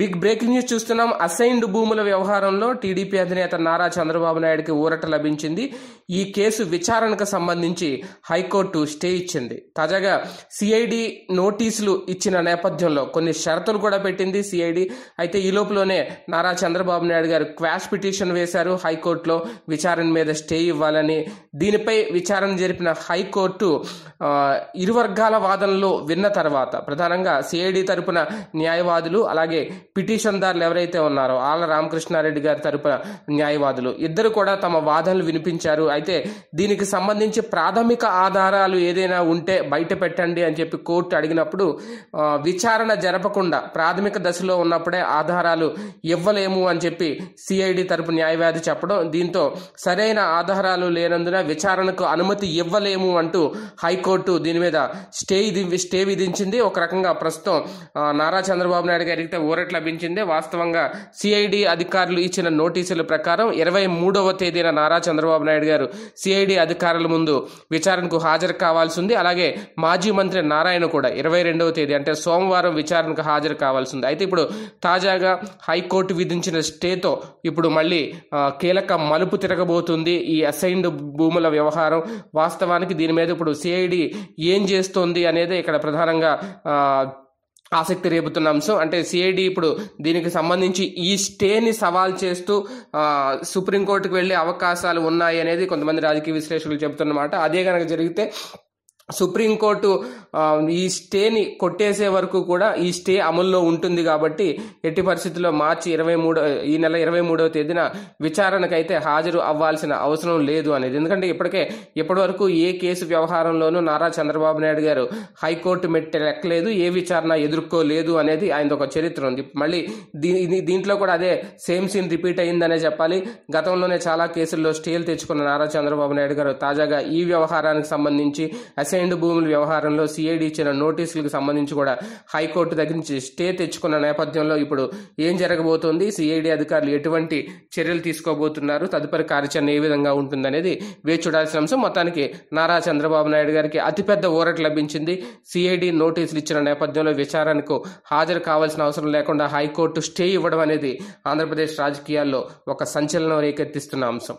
big breaking news చూస్తున్నాం assigned భూముల వ్యవహారంలో టీడీపీ అధినేత నారా చంద్రబాబు నాయుడుకి ఊరట లభించింది ఈ కేసు విచారణకు సంబంధించి హైకోర్టు స్టే ఇచ్చింది తాజాగా సిఐడి నోటీసులు ఇచ్చిన నేపథ్యంలో కొన్ని షరతులు కూడా పెట్టింది సిఐడి అయితే ఈ లోపలనే నారా చంద్రబాబు నాయుడు గారు క్వాష్ పిటిషన్ వేశారు హైకోర్టులో విచారణ మీద స్టే ఇవ్వాలని దీనిపై విచారణ జరిపిన హైకోర్టు ఇరు వర్గాల వాదనలు విన్న తర్వాత ప్రధానంగా సిఐడి తరపున న్యాయవాదులు అలాగే పిటిషన్దారులు ఎవరైతే ఉన్నారో ఆళ్ళ రామకృష్ణారెడ్డి గారి తరపున న్యాయవాదులు ఇద్దరు కూడా తమ వాదనలు వినిపించారు అయితే దీనికి సంబంధించి ప్రాథమిక ఆధారాలు ఏదైనా ఉంటే బయట పెట్టండి అని చెప్పి కోర్టు అడిగినప్పుడు విచారణ జరపకుండా ప్రాథమిక దశలో ఉన్నప్పుడే ఆధారాలు ఇవ్వలేము అని చెప్పి సిఐడి తరపు న్యాయవాది చెప్పడం దీంతో సరైన ఆధారాలు లేనందున విచారణకు అనుమతి ఇవ్వలేము అంటూ హైకోర్టు దీని మీద స్టే స్టే విధించింది ఒక రకంగా ప్రస్తుతం నారా చంద్రబాబు నాయుడు గారికి ఊరట టికెట్ లభించింది వాస్తవంగా సిఐడి అధికారులు ఇచ్చిన నోటీసుల ప్రకారం ఇరవై మూడవ తేదీన నారా చంద్రబాబు నాయుడు గారు సిఐడి అధికారుల ముందు విచారణకు హాజరు కావాల్సి ఉంది అలాగే మాజీ మంత్రి నారాయణ కూడా ఇరవై రెండవ తేదీ అంటే సోమవారం విచారణకు హాజరు కావాల్సి ఉంది అయితే ఇప్పుడు తాజాగా హైకోర్టు విధించిన స్టేతో ఇప్పుడు మళ్ళీ కీలక మలుపు తిరగబోతుంది ఈ అసైన్డ్ భూముల వ్యవహారం వాస్తవానికి దీని మీద ఇప్పుడు సిఐడి ఏం చేస్తోంది అనేది ఇక్కడ ప్రధానంగా ఆసక్తి రేపుతున్న అంశం అంటే సిఐడి ఇప్పుడు దీనికి సంబంధించి ఈ స్టేని సవాల్ చేస్తూ సుప్రీంకోర్టుకు వెళ్ళే అవకాశాలు ఉన్నాయి అనేది కొంతమంది రాజకీయ విశ్లేషకులు చెబుతున్నమాట అదే కనుక జరిగితే సుప్రీంకోర్టు ఈ స్టేని కొట్టేసే వరకు కూడా ఈ స్టే అమల్లో ఉంటుంది కాబట్టి ఎట్టి పరిస్థితుల్లో మార్చి ఇరవై మూడో ఈ నెల ఇరవై మూడవ తేదీన విచారణకైతే హాజరు అవ్వాల్సిన అవసరం లేదు అనేది ఎందుకంటే ఇప్పటికే ఇప్పటివరకు ఏ కేసు వ్యవహారంలోనూ నారా చంద్రబాబు నాయుడు గారు హైకోర్టు మెట్టెక్కలేదు ఏ విచారణ ఎదుర్కోలేదు అనేది ఆయన ఒక చరిత్ర ఉంది మళ్ళీ దీని దీంట్లో కూడా అదే సేమ్ సీన్ రిపీట్ అయిందనే చెప్పాలి గతంలోనే చాలా కేసుల్లో స్టేలు తెచ్చుకున్న నారా చంద్రబాబు నాయుడు గారు తాజాగా ఈ వ్యవహారానికి సంబంధించి అసెంబ్లీ అసైన్డ్ భూముల వ్యవహారంలో సిఐడి ఇచ్చిన నోటీసులకు సంబంధించి కూడా హైకోర్టు దగ్గర నుంచి స్టే తెచ్చుకున్న నేపథ్యంలో ఇప్పుడు ఏం జరగబోతోంది సిఐడి అధికారులు ఎటువంటి చర్యలు తీసుకోబోతున్నారు తదుపరి కార్యాచరణ ఏ విధంగా ఉంటుందనేది వేచి చూడాల్సిన అంశం మొత్తానికి నారా చంద్రబాబు నాయుడు గారికి అతిపెద్ద ఊరట లభించింది సిఐడి నోటీసులు ఇచ్చిన నేపథ్యంలో విచారణకు హాజరు కావాల్సిన అవసరం లేకుండా హైకోర్టు స్టే ఇవ్వడం అనేది ఆంధ్రప్రదేశ్ రాజకీయాల్లో ఒక సంచలనం రేకెత్తిస్తున్న అంశం